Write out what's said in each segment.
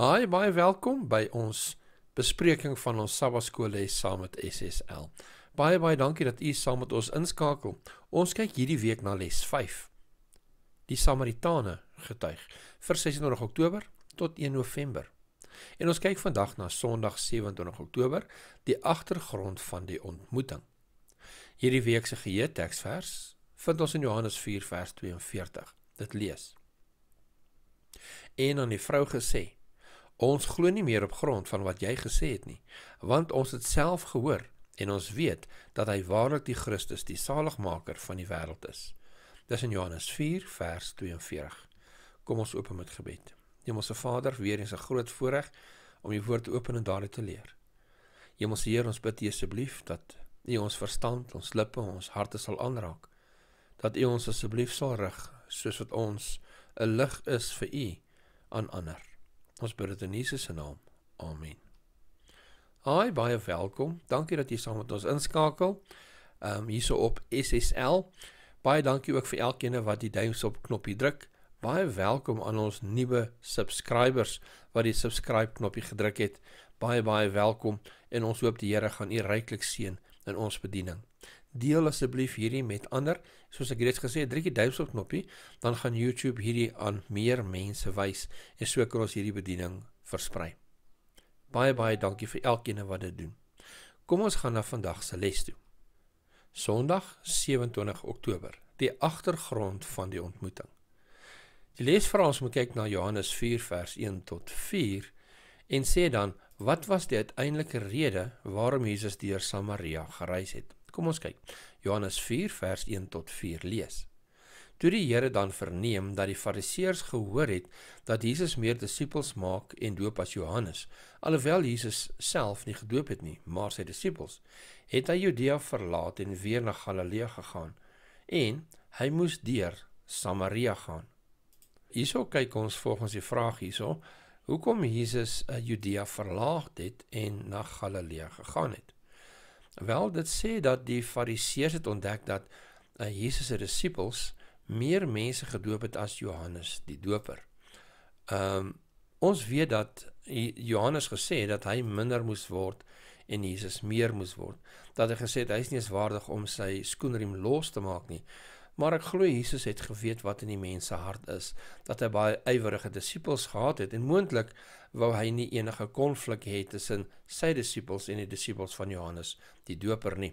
Hi, baie welkom by ons bespreking van ons Sabbatskoolles saam met SSL. Baie baie dankie dat u saam met ons inskakel. Ons kyk hierdie week na les 5. Die Samaritane getuig vir 26 Oktober tot 1 November. En ons kyk vandag na Sondag 27 Oktober, die agtergrond van die ontmoeting. Hierdie week se geheue teksvers vind ons in Johannes 4 vers 42. Dit lees: En aan die vrou gesê: Ons glo nie meer op grond van wat jy gesê het nie, want ons het self gehoor en ons weet dat hy waarlik die Christus, die saligmaker van die wêreld is. Dis in Johannes 4 vers 42. Kom ons open met gebed. Hemelse Vader, weer eens 'n een groot voorreg om U woord open en daaruit te leer. Hemelse Heer, ons bid U asseblief dat U ons verstand, ons lippe, ons harte sal aanraak. Dat U ons asseblief sal rig soos wat ons 'n lig is vir U aan ander. Ons bid dit in Jesus se naam. Amen. Hi, baie welkom. Dankie dat jy saam met ons inskakel. Ehm um, hierso op SSL. Baie dankie ook vir elkeen wat die duimsop knoppie druk. Baie welkom aan ons nuwe subscribers wat die subscribe knoppie gedruk het. Baie baie welkom en ons hoop die Here gaan u ryklik seën in ons bediening deel asseblief hierdie met ander. Soos ek reeds gesê het, druk die duimpie op knoppie, dan gaan YouTube hierdie aan meer mense wys en so kan ons hierdie bediening versprei. Baie baie dankie vir elkeen wat dit doen. Kom ons gaan na vandag se les toe. Sondag 27 Oktober, die agtergrond van die ontmoeting. Die les vra ons om kyk na Johannes 4 vers 1 tot 4 en sê dan wat was die uiteindelike rede waarom Jesus deur Samaria gereis het? Kom ons kyk. Johannes 4 vers 1 tot 4 lees. Toe die Here dan verneem dat die Fariseërs gehoor het dat Jesus meer disippels maak en doop as Johannes, alhoewel Jesus self nie gedoop het nie, maar sy disippels, het hy Judea verlaat en weer na Galilea gegaan en hy moes deur Samaria gaan. Hierso kyk ons volgens die vraag hierso, hoekom Jesus eh, Judea verlaat het en na Galilea gegaan het. Wel, dit sê dat die Fariseërs het ontdek dat uh, eh, Jesus se disippels meer mense gedoop het as Johannes die Doper. Ehm um, ons weet dat Johannes gesê het dat hy minder moes word en Jesus meer moes word. Dat hy gesê het hy is nie eens waardig om sy skoenriem los te maak nie. Maar ek glo Jesus het geweet wat in die mens se hart is, dat hy baie ywerige disippels gehad het en moontlik wou hy nie enige konflik hê tussen sy disippels en die disippels van Johannes die Doper nie.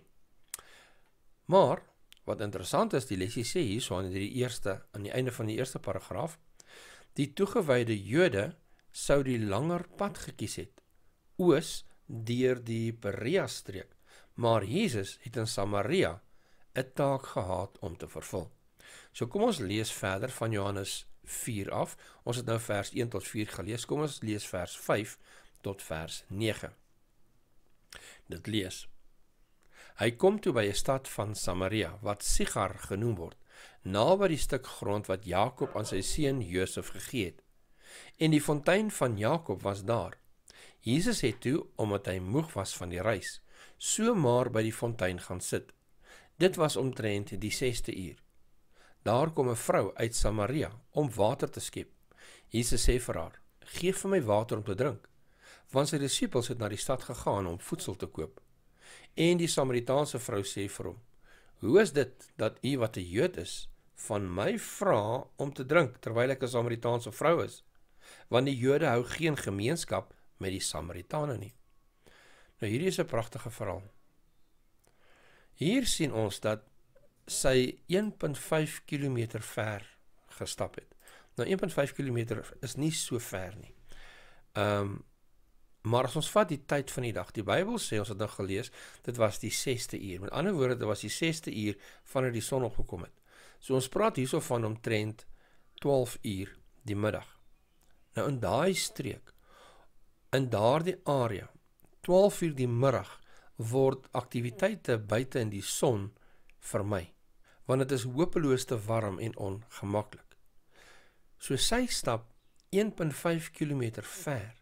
Maar wat interessant is, die lesie sê hierso aan die eerste aan die einde van die eerste paragraaf, die toegewyde Jode sou die langer pad gekies het oos deur die Berea streek, maar Jesus het in Samaria 'n taak gehad om te vervul. So kom ons lees verder van Johannes 4 af. Ons het nou vers 1 tot 4 gelees. Kom ons lees vers 5 tot vers 9. Dit lees: Hy kom toe by 'n stad van Samaria wat Sigar genoem word, naby die stuk grond wat Jakob aan sy seun Josef gegee het. En die fontein van Jakob was daar. Jesus het toe, omdat hy moeg was van die reis, so maar by die fontein gaan sit. Dit was omtrent die 6ste uur. Daar kom 'n vrou uit Samaria om water te skep. Jesus sê vir haar: "Geef vir my water om te drink." Want sy disippels het na die stad gegaan om voedsel te koop. En die Samaritaanse vrou sê vir hom: "Hoe is dit dat u wat 'n Jood is, van my vra om te drink terwyl ek 'n Samaritaanse vrou is?" Want die Jode hou geen gemeenskap met die Samaritane nie. Nou hierdie is 'n pragtige verhaal. Hier sien ons dat sy 1.5 km ver gestap het. Nou 1.5 km is nie so ver nie. Ehm um, maar as ons vat die tyd van die dag. Die Bybel sê ons het nou gelees, dit was die 6ste uur. Met ander woorde, dit was die 6ste uur vanaf die son opgekom het. So ons praat hierso van omtrent 12 uur die middag. Nou in daai streek in daardie area 12 uur die middag word aktiwiteite buite in die son vermy want dit is hopeloos te warm en ongemaklik. So sy stap 1.5 km ver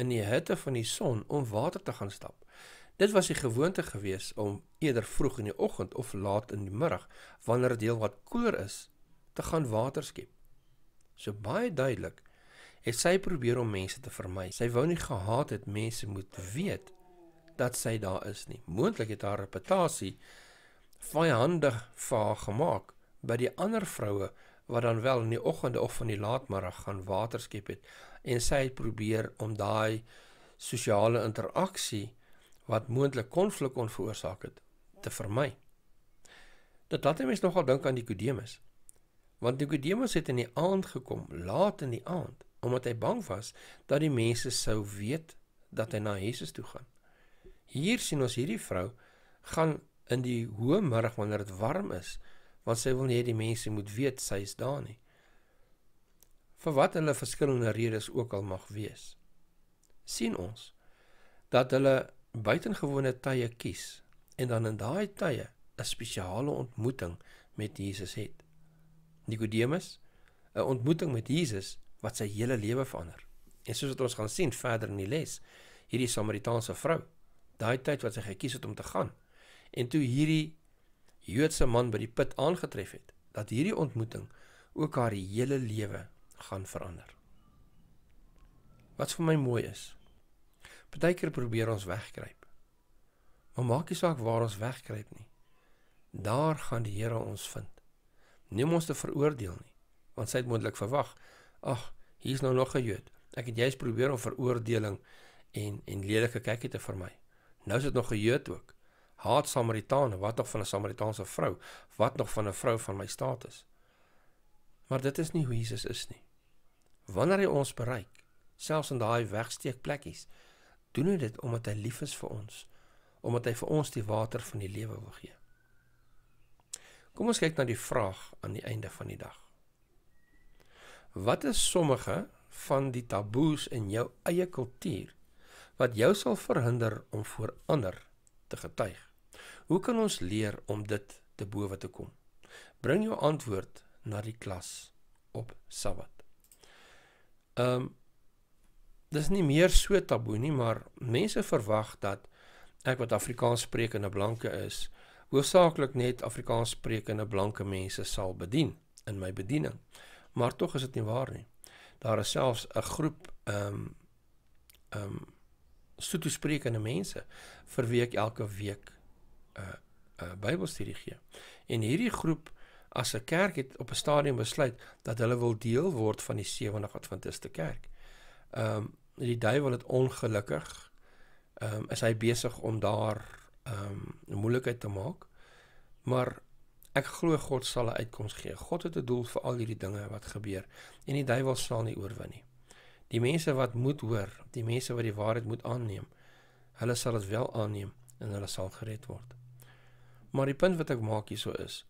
in die hitte van die son om water te gaan stap. Dit was die gewoonte gewees om eerder vroeg in die oggend of laat in die middag wanneer dit heelwat koeler is te gaan water skep. So baie duidelik het sy probeer om mense te vermy. Sy wou nie gehaat het mense moet weet dat sy daar is nie. Moontlik het haar reputasie vyandig vir haar gemaak by die ander vroue wat dan wel in die oggende of van die laatmiddag gaan water skep het en sy het probeer om daai sosiale interaksie wat moontlik konflik kon veroorsaak het te vermy. Dit laat mense nogal dink aan Nikodemus. Want Nikodemus het in die aand gekom, laat in die aand, omdat hy bang was dat die mense sou weet dat hy na Jesus toe gaan. Hier sien ons hierdie vrou gaan in die hoë middag wanneer dit warm is, want sy wil nie hê die mense moet weet sy is daar nie. Vir wat hulle verskillende redes ook al mag wees. sien ons dat hulle buitengewone tye kies en dan in daai tye 'n spesiale ontmoeting met Jesus het. Nikodemus, 'n ontmoeting met Jesus wat sy hele lewe verander. En soos wat ons gaan sien verder in die les, hierdie Samaritaanse vrou daai tyd wat sy gekies het om te gaan. En toe hierdie Joodse man by die put aangetref het, dat hierdie ontmoeting ook haar hele lewe gaan verander. Wat vir my mooi is. Partykeer probeer ons wegkruip. Maar maak nie saak waar ons wegkruip nie. Daar gaan die Here ons vind. Neem ons te veroordeel nie, want hy het moontlik verwag, ag, hier's nou nog 'n Jood. Ek het juis probeer om veroordeling en en lelike kykie te vermy. Nou is dit nog 'n Jood ook. Haat Samaritane, wat nog van 'n Samaritaanse vrou, wat nog van 'n vrou van my status. Maar dit is nie hoe Jesus is nie. Wanneer hy ons bereik, selfs in daai wegsteekplekkies, doen hy dit omdat hy lief is vir ons, omdat hy vir ons die water van die lewe wil gee. Kom ons kyk na die vraag aan die einde van die dag. Wat is sommige van die taboes in jou eie kultuur wat jou sal verhinder om voor ander te getuig. Hoe kan ons leer om dit te bowe te kom? Bring jou antwoord na die klas op Sabbat. Ehm um, dis nie meer so taboe nie, maar mense verwag dat ek wat Afrikaans spreek en 'n blanke is, hoofsaaklik net Afrikaans sprekende blanke mense sal bedien in my bediening. Maar tog is dit nie waar nie. Daar is selfs 'n groep ehm um, ehm um, soetosprekende mense vir wie ek elke week 'n uh, 'n uh, Bybelstudie gee. En hierdie groep as 'n kerk het op 'n stadium besluit dat hulle wil deel word van die 70 Adventiste kerk. Ehm um, die duiwel het ongelukkig ehm um, is hy besig om daar ehm um, moeilikheid te maak. Maar Ek glo God sal 'n uitkoms gee. God het 'n doel vir al hierdie dinge wat gebeur en die duiwel sal nie oorwin nie. Die mense wat moet hoor, die mense wat die waarheid moet aanneem, hulle sal dit wel aanneem en hulle sal gered word. Maar die punt wat ek maak hierso is,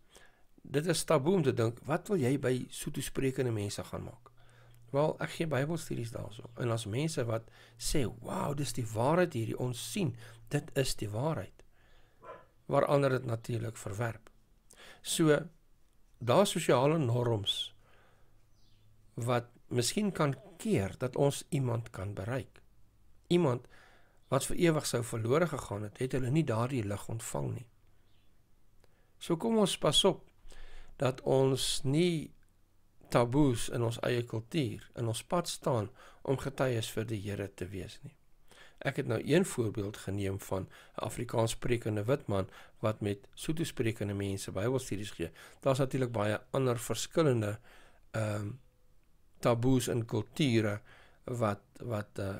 dit is taboe om te dink, wat wil jy by soetosprekende mense gaan maak? Wel, ek gee Bybelstudies daarso. En as mense wat sê, "Wow, dis die waarheid hierdie ons sien, dit is die waarheid." Waar ander dit natuurlik verwerp. So daar sosiale norms wat miskien kan keer dat ons iemand kan bereik. Iemand wat vir ewig sou verlore gegaan het, het hulle nie daardie lig ontvang nie. So kom ons pas op dat ons nie taboes in ons eie kultuur in ons pad staan om getuies vir die Here te wees nie. Ek het nou een voorbeeld geneem van 'n Afrikaans sprekende wit man wat met Sotho sprekende mense Bybelstudies gee. Daar's natuurlik baie ander verskillende ehm um, taboes in kulture wat wat uh,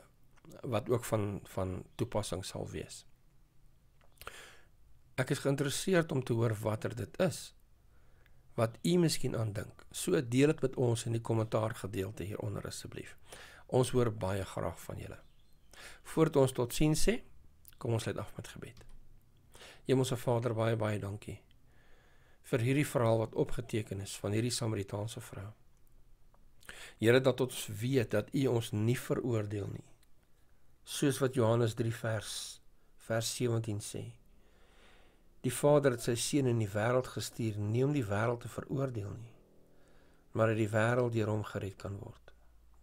wat ook van van toepassing sal wees. Ek is geïnteresseerd om te hoor watter dit is wat u miskien aandink. So deel dit met ons in die kommentaar gedeelte hieronder asseblief. Ons hoor baie graag van julle. Voordat ons tot sien sê, kom ons sluit af met gebed. Hemelse Vader, baie baie dankie vir hierdie verhaal wat opgeteken is van hierdie Samaritaanse vrou. Here dat tot ons weet dat U ons nie veroordeel nie. Soos wat Johannes 3 vers vers 17 sê. Die Vader het sy seun in die wêreld gestuur nie om die wêreld te veroordeel nie, maar dat die wêreld deur hom gered kan word.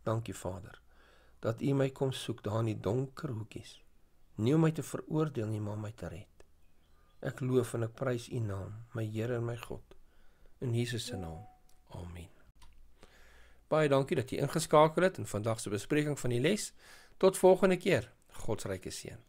Dankie Vader dat U my kom soek daar in die donker hoekies, nie om my te veroordeel nie, maar om my te red. Ek loof en ek prys U naam, my Here en my God, in Jesus se naam. Amen. Baie dankie dat jy ingeskakel het in vandag se bespreking van die les. Tot volgende keer. God se ryke seën.